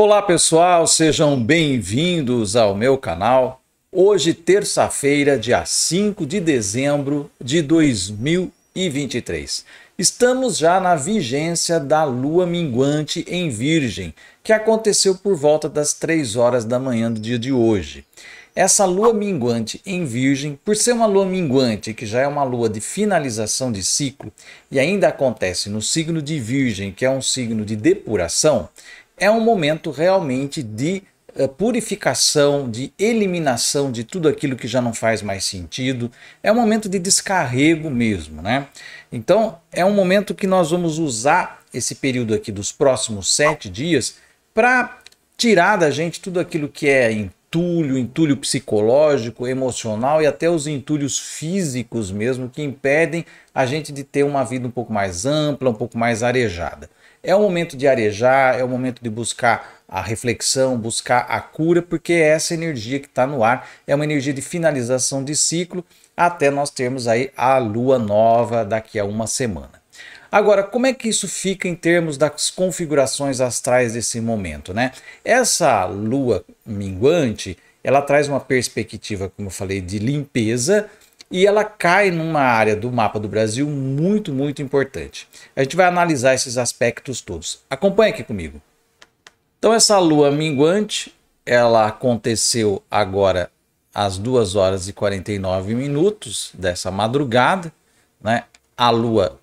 Olá pessoal, sejam bem-vindos ao meu canal. Hoje, terça-feira, dia 5 de dezembro de 2023. Estamos já na vigência da lua minguante em Virgem, que aconteceu por volta das 3 horas da manhã do dia de hoje. Essa lua minguante em Virgem, por ser uma lua minguante, que já é uma lua de finalização de ciclo e ainda acontece no signo de Virgem, que é um signo de depuração, é um momento realmente de eh, purificação, de eliminação de tudo aquilo que já não faz mais sentido. É um momento de descarrego mesmo, né? Então, é um momento que nós vamos usar esse período aqui dos próximos sete dias para tirar da gente tudo aquilo que é entulho, entulho psicológico, emocional e até os entulhos físicos mesmo que impedem a gente de ter uma vida um pouco mais ampla, um pouco mais arejada. É o momento de arejar, é o momento de buscar a reflexão, buscar a cura, porque é essa energia que está no ar é uma energia de finalização de ciclo até nós termos aí a lua nova daqui a uma semana. Agora, como é que isso fica em termos das configurações astrais desse momento, né? Essa lua minguante, ela traz uma perspectiva, como eu falei, de limpeza, e ela cai numa área do mapa do Brasil muito, muito importante. A gente vai analisar esses aspectos todos. Acompanhe aqui comigo. Então essa lua minguante, ela aconteceu agora às 2 horas e 49 minutos dessa madrugada, né? A lua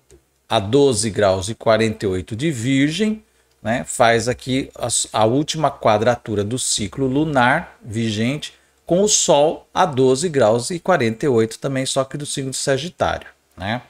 a 12 graus e 48 de virgem, né? Faz aqui a, a última quadratura do ciclo lunar vigente com o Sol a 12 graus e 48 também, só que do signo de Sagitário. Né?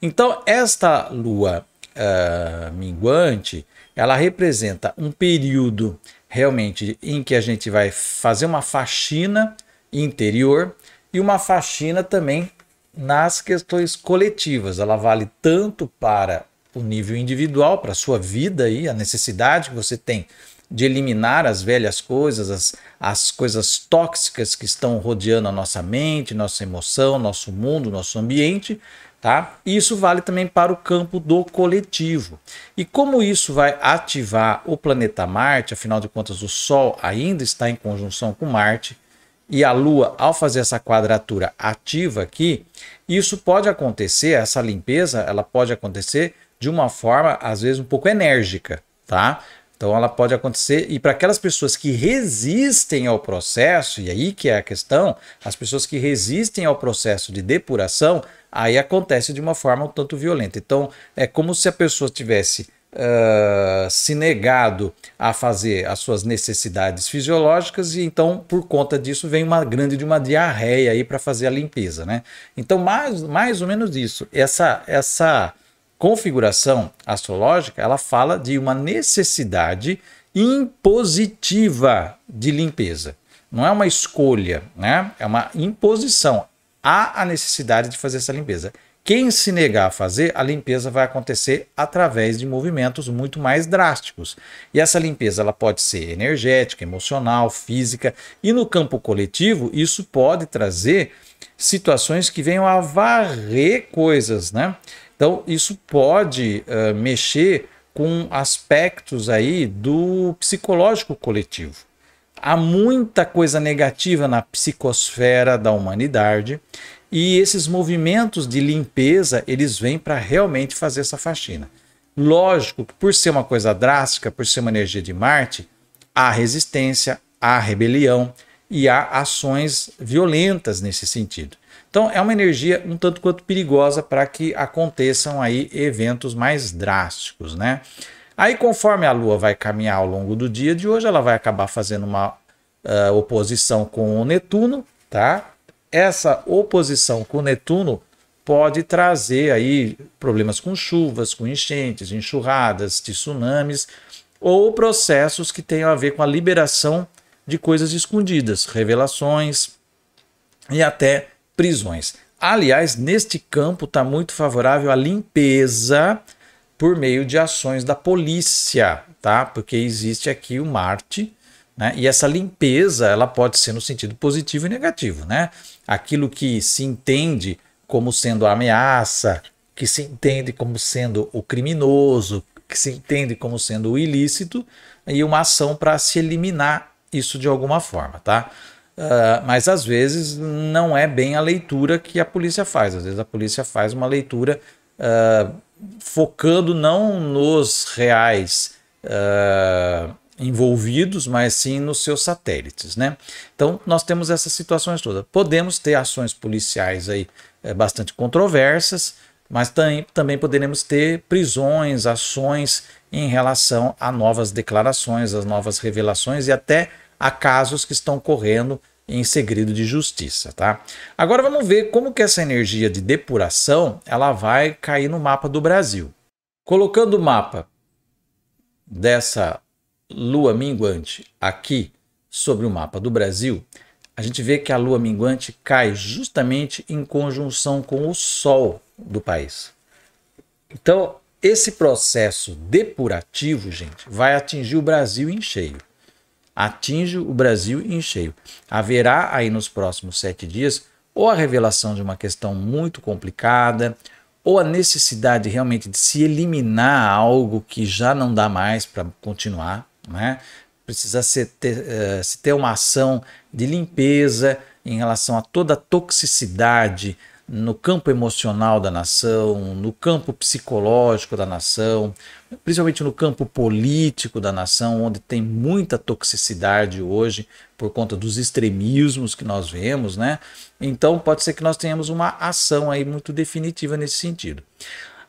Então, esta lua uh, minguante, ela representa um período realmente em que a gente vai fazer uma faxina interior e uma faxina também nas questões coletivas. Ela vale tanto para o nível individual, para a sua vida e a necessidade que você tem de eliminar as velhas coisas, as, as coisas tóxicas que estão rodeando a nossa mente, nossa emoção, nosso mundo, nosso ambiente, tá? E isso vale também para o campo do coletivo. E como isso vai ativar o planeta Marte, afinal de contas o Sol ainda está em conjunção com Marte, e a Lua, ao fazer essa quadratura ativa aqui, isso pode acontecer, essa limpeza, ela pode acontecer de uma forma, às vezes, um pouco enérgica, tá? Então ela pode acontecer e para aquelas pessoas que resistem ao processo, e aí que é a questão, as pessoas que resistem ao processo de depuração, aí acontece de uma forma um tanto violenta. Então é como se a pessoa tivesse uh, se negado a fazer as suas necessidades fisiológicas e então por conta disso vem uma grande de uma diarreia aí para fazer a limpeza, né? Então mais, mais ou menos isso. Essa essa configuração astrológica, ela fala de uma necessidade impositiva de limpeza. Não é uma escolha, né? É uma imposição. Há a necessidade de fazer essa limpeza. Quem se negar a fazer, a limpeza vai acontecer através de movimentos muito mais drásticos. E essa limpeza ela pode ser energética, emocional, física, e no campo coletivo isso pode trazer situações que venham a varrer coisas, né? Então, isso pode uh, mexer com aspectos aí do psicológico coletivo. Há muita coisa negativa na psicosfera da humanidade e esses movimentos de limpeza, eles vêm para realmente fazer essa faxina. Lógico que por ser uma coisa drástica, por ser uma energia de Marte, há resistência, há rebelião e há ações violentas nesse sentido. Então é uma energia um tanto quanto perigosa para que aconteçam aí eventos mais drásticos, né? Aí conforme a Lua vai caminhar ao longo do dia de hoje, ela vai acabar fazendo uma uh, oposição com o Netuno, tá? Essa oposição com o Netuno pode trazer aí problemas com chuvas, com enchentes, enxurradas, tsunamis ou processos que tenham a ver com a liberação de coisas escondidas, revelações e até prisões. Aliás, neste campo está muito favorável a limpeza por meio de ações da polícia, tá? Porque existe aqui o Marte, né? E essa limpeza, ela pode ser no sentido positivo e negativo, né? Aquilo que se entende como sendo a ameaça, que se entende como sendo o criminoso, que se entende como sendo o ilícito, e uma ação para se eliminar isso de alguma forma, tá? Uh, mas às vezes não é bem a leitura que a polícia faz. Às vezes a polícia faz uma leitura uh, focando não nos reais uh, envolvidos, mas sim nos seus satélites, né? Então nós temos essas situações todas. Podemos ter ações policiais aí eh, bastante controversas, mas tam também poderemos ter prisões, ações em relação a novas declarações, as novas revelações e até a casos que estão correndo em segredo de justiça, tá? Agora vamos ver como que essa energia de depuração, ela vai cair no mapa do Brasil. Colocando o mapa dessa lua minguante aqui sobre o mapa do Brasil, a gente vê que a lua minguante cai justamente em conjunção com o sol do país. Então, esse processo depurativo, gente, vai atingir o Brasil em cheio atinge o Brasil em cheio. Haverá aí nos próximos sete dias ou a revelação de uma questão muito complicada, ou a necessidade realmente de se eliminar algo que já não dá mais para continuar, né? Precisa se ter, eh, se ter uma ação de limpeza em relação a toda a toxicidade no campo emocional da nação, no campo psicológico da nação, principalmente no campo político da nação, onde tem muita toxicidade hoje por conta dos extremismos que nós vemos, né? Então pode ser que nós tenhamos uma ação aí muito definitiva nesse sentido.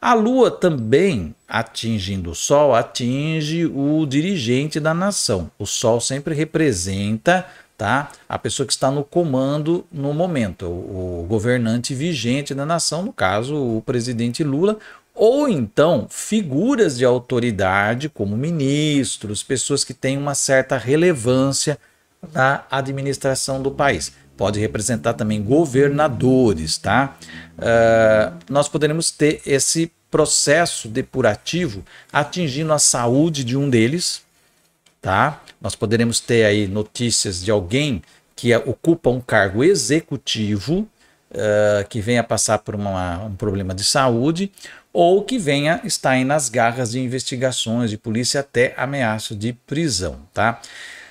A Lua também, atingindo o Sol, atinge o dirigente da nação. O Sol sempre representa tá? A pessoa que está no comando no momento, o, governante vigente da nação, no caso, o presidente Lula, ou então figuras de autoridade como ministros, pessoas que têm uma certa relevância na administração do país. Pode representar também governadores, tá? Uh, nós poderemos ter esse processo depurativo atingindo a saúde de um deles, tá? Nós poderemos ter aí notícias de alguém que é, ocupa um cargo executivo uh, que venha passar por uma, um problema de saúde ou que venha estar aí nas garras de investigações de polícia até ameaça de prisão, tá?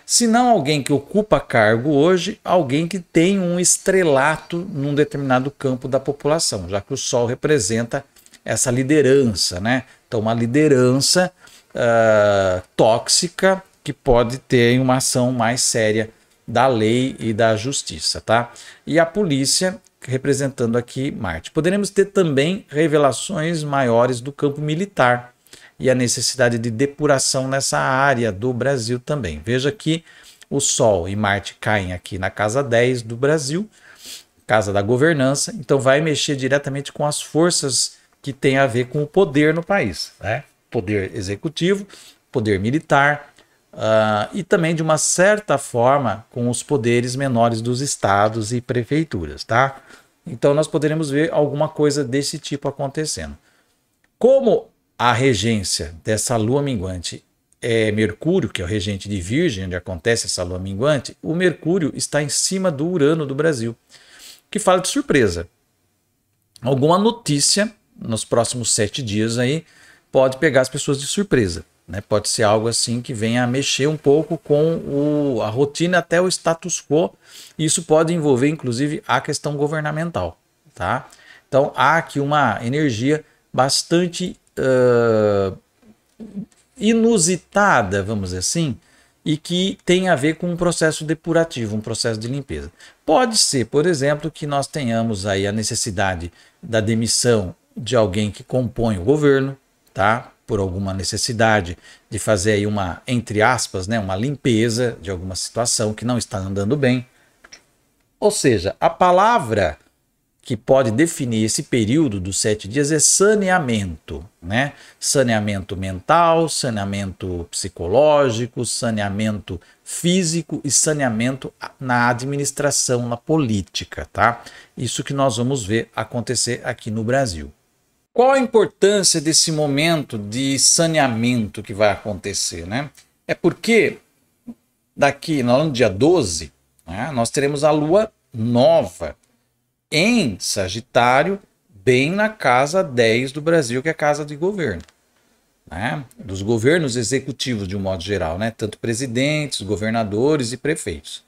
Se não alguém que ocupa cargo hoje, alguém que tem um estrelato num determinado campo da população, já que o Sol representa essa liderança, né? Então, uma liderança uh, tóxica que pode ter uma ação mais séria da lei e da justiça, tá? E a polícia representando aqui Marte. Poderemos ter também revelações maiores do campo militar e a necessidade de depuração nessa área do Brasil também. Veja que o Sol e Marte caem aqui na casa 10 do Brasil, casa da governança, então vai mexer diretamente com as forças que tem a ver com o poder no país, né? Poder executivo, poder militar, uh, e também de uma certa forma com os poderes menores dos estados e prefeituras, tá? Então nós poderemos ver alguma coisa desse tipo acontecendo. Como a regência dessa lua minguante é Mercúrio, que é o regente de Virgem, onde acontece essa lua minguante, o Mercúrio está em cima do Urano do Brasil, que fala de surpresa. Alguma notícia nos próximos sete dias aí pode pegar as pessoas de surpresa. Né? Pode ser algo assim que venha a mexer um pouco com o, a rotina até o status quo. Isso pode envolver, inclusive, a questão governamental. Tá? Então há aqui uma energia bastante uh, inusitada, vamos dizer assim, e que tem a ver com um processo depurativo, um processo de limpeza. Pode ser, por exemplo, que nós tenhamos aí a necessidade da demissão de alguém que compõe o governo, tá? por alguma necessidade de fazer aí uma, entre aspas, né, uma limpeza de alguma situação que não está andando bem. Ou seja, a palavra que pode definir esse período dos sete dias é saneamento, né? Saneamento mental, saneamento psicológico, saneamento físico e saneamento na administração, na política, tá? Isso que nós vamos ver acontecer aqui no Brasil. Qual a importância desse momento de saneamento que vai acontecer? Né? É porque daqui, no dia 12, né, nós teremos a lua nova em Sagitário, bem na casa 10 do Brasil, que é a casa de governo. Né? Dos governos executivos, de um modo geral, né? tanto presidentes, governadores e prefeitos.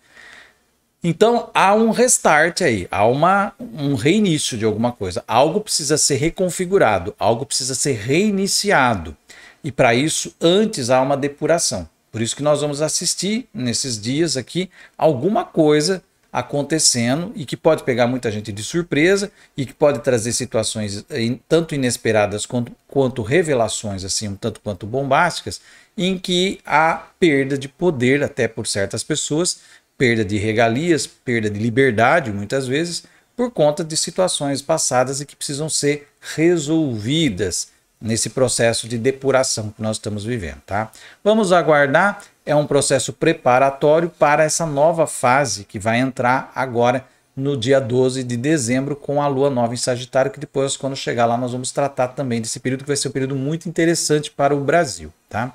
Então há um restart aí, há uma, um reinício de alguma coisa. Algo precisa ser reconfigurado, algo precisa ser reiniciado. E para isso, antes há uma depuração. Por isso que nós vamos assistir nesses dias aqui alguma coisa acontecendo e que pode pegar muita gente de surpresa e que pode trazer situações eh, tanto inesperadas quanto, quanto revelações assim um tanto quanto bombásticas em que há perda de poder até por certas pessoas perda de regalias, perda de liberdade, muitas vezes, por conta de situações passadas e que precisam ser resolvidas nesse processo de depuração que nós estamos vivendo, tá? Vamos aguardar, é um processo preparatório para essa nova fase que vai entrar agora no dia 12 de dezembro com a lua nova em Sagitário, que depois quando chegar lá nós vamos tratar também desse período que vai ser um período muito interessante para o Brasil, tá?